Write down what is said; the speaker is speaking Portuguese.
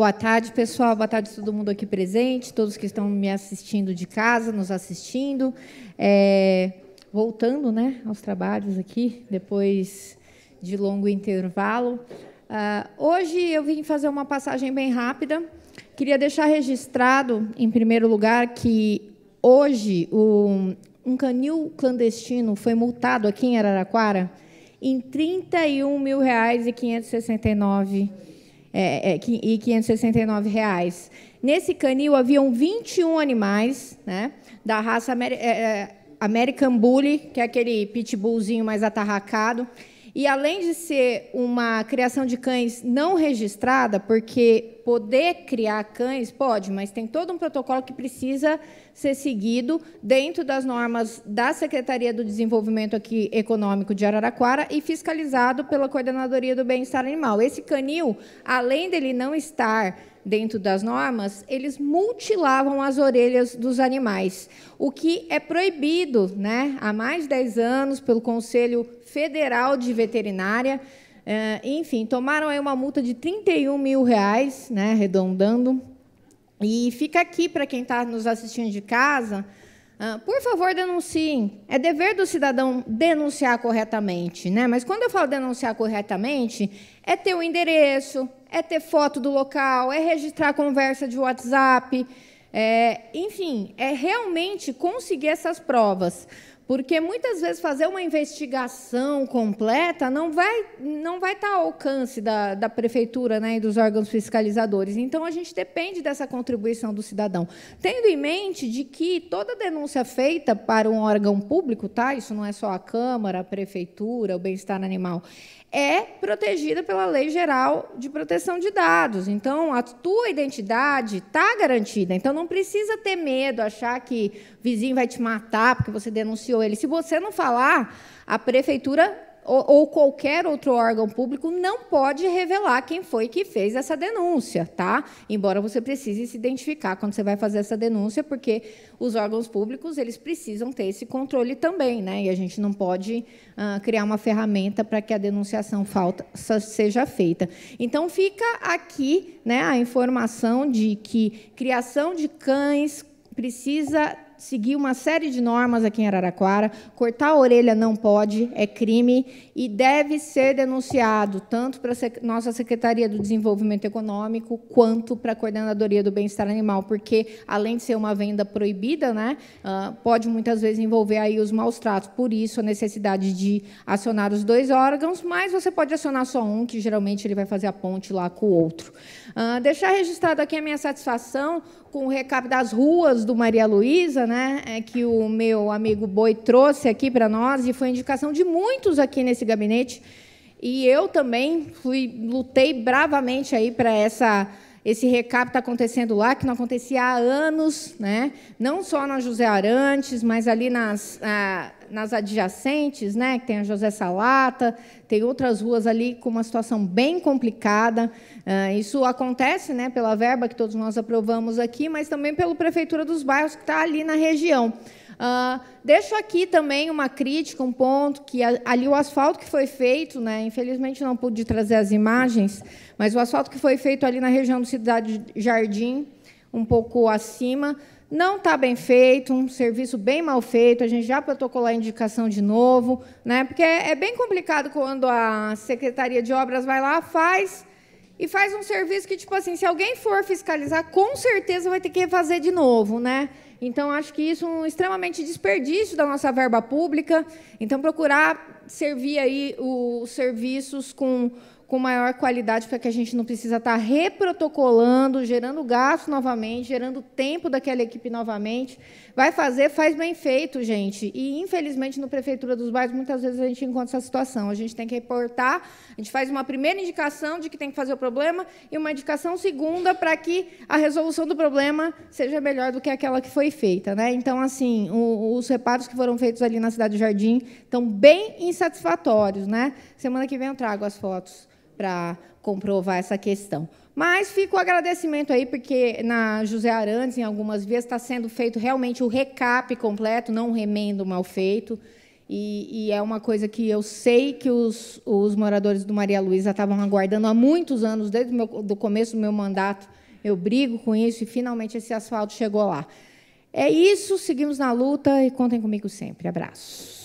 Boa tarde, pessoal. Boa tarde a todo mundo aqui presente, todos que estão me assistindo de casa, nos assistindo. É, voltando né, aos trabalhos aqui, depois de longo intervalo. Uh, hoje eu vim fazer uma passagem bem rápida. Queria deixar registrado, em primeiro lugar, que hoje o, um canil clandestino foi multado aqui em Araraquara em R$ 31.569 é, é, e 569 reais. Nesse canil haviam 21 animais né, da raça Amer é, é, American Bully, que é aquele pitbullzinho mais atarracado. E além de ser uma criação de cães não registrada, porque poder criar cães? Pode, mas tem todo um protocolo que precisa ser seguido dentro das normas da Secretaria do Desenvolvimento aqui, Econômico de Araraquara e fiscalizado pela Coordenadoria do Bem-Estar Animal. Esse canil, além dele não estar dentro das normas, eles mutilavam as orelhas dos animais, o que é proibido né, há mais de 10 anos pelo Conselho Federal de Veterinária. É, enfim, tomaram aí uma multa de 31 mil reais, né, arredondando. E fica aqui para quem está nos assistindo de casa, ah, por favor, denunciem. É dever do cidadão denunciar corretamente, né? Mas quando eu falo denunciar corretamente, é ter o endereço, é ter foto do local, é registrar a conversa de WhatsApp, é, enfim, é realmente conseguir essas provas. Porque muitas vezes fazer uma investigação completa não vai não vai estar tá ao alcance da, da prefeitura né, e dos órgãos fiscalizadores. Então a gente depende dessa contribuição do cidadão. Tendo em mente de que toda denúncia feita para um órgão público, tá? Isso não é só a Câmara, a Prefeitura, o bem-estar animal, é protegida pela Lei Geral de Proteção de Dados. Então, a tua identidade está garantida. Então, não precisa ter medo, achar que vizinho vai te matar porque você denunciou ele, se você não falar, a prefeitura ou, ou, qualquer outro órgão público não pode revelar quem foi que fez essa denúncia, tá? Embora você precise se identificar quando você vai fazer essa denúncia, porque os órgãos públicos eles precisam ter esse controle também, né? E a gente não pode uh, criar uma ferramenta para que a denunciação falta seja feita. Então fica aqui, né, a informação de que criação de cães precisa seguir uma série de normas aqui em Araraquara. Cortar a orelha não pode, é crime e deve ser denunciado tanto para a nossa Secretaria do Desenvolvimento Econômico quanto para a Coordenadoria do Bem-Estar Animal, porque além de ser uma venda proibida, né, ah, pode muitas vezes envolver aí os maus tratos. Por isso a necessidade de acionar os dois órgãos, mas você pode acionar só um, que geralmente ele vai fazer a ponte lá com o outro. Ah, deixar registrado aqui a minha satisfação com o recap das ruas do Maria Luísa, né, é que o meu amigo Boi trouxe aqui para nós e foi indicação de muitos aqui nesse gabinete. E eu também fui, lutei bravamente aí para essa esse recap está acontecendo lá, que não acontecia há anos, né? não só na José Arantes, mas ali nas, ah, nas adjacentes, né? que tem a José Salata, tem outras ruas ali com uma situação bem complicada. Ah, isso acontece né, pela verba que todos nós aprovamos aqui, mas também pela Prefeitura dos Bairros, que está ali na região. Uh, deixo aqui também uma crítica, um ponto, que ali o asfalto que foi feito, né, infelizmente não pude trazer as imagens, mas o asfalto que foi feito ali na região do Cidade Jardim, um pouco acima, não está bem feito, um serviço bem mal feito, a gente já protocolou a indicação de novo, né? porque é, é bem complicado quando a Secretaria de Obras vai lá, faz, e faz um serviço que, tipo assim, se alguém for fiscalizar, com certeza vai ter que fazer de novo, né? Então, acho que isso é um extremamente desperdício da nossa verba pública. Então, procurar servir aí os serviços com, com maior qualidade para que a gente não precisa estar tá reprotocolando, gerando gasto novamente, gerando tempo daquela equipe novamente. Vai fazer, faz bem feito, gente. E, infelizmente, no Prefeitura dos Bairros, muitas vezes a gente encontra essa situação. A gente tem que reportar, a gente faz uma primeira indicação de que tem que fazer o problema e uma indicação segunda para que a resolução do problema seja melhor do que aquela que foi feita. Né? Então, assim, o, os reparos que foram feitos ali na Cidade do Jardim estão bem insatisfatórios. Né? Semana que vem eu trago as fotos para comprovar essa questão. Mas fica o agradecimento aí, porque na José Arantes, em algumas vias, está sendo feito realmente o recap completo, não um remendo mal feito. E, e, é uma coisa que eu sei que os, os moradores do Maria Luísa estavam aguardando há muitos anos, desde o começo do meu mandato. Eu brigo com isso e finalmente esse asfalto chegou lá. É isso, seguimos na luta e contem comigo sempre. Abraço.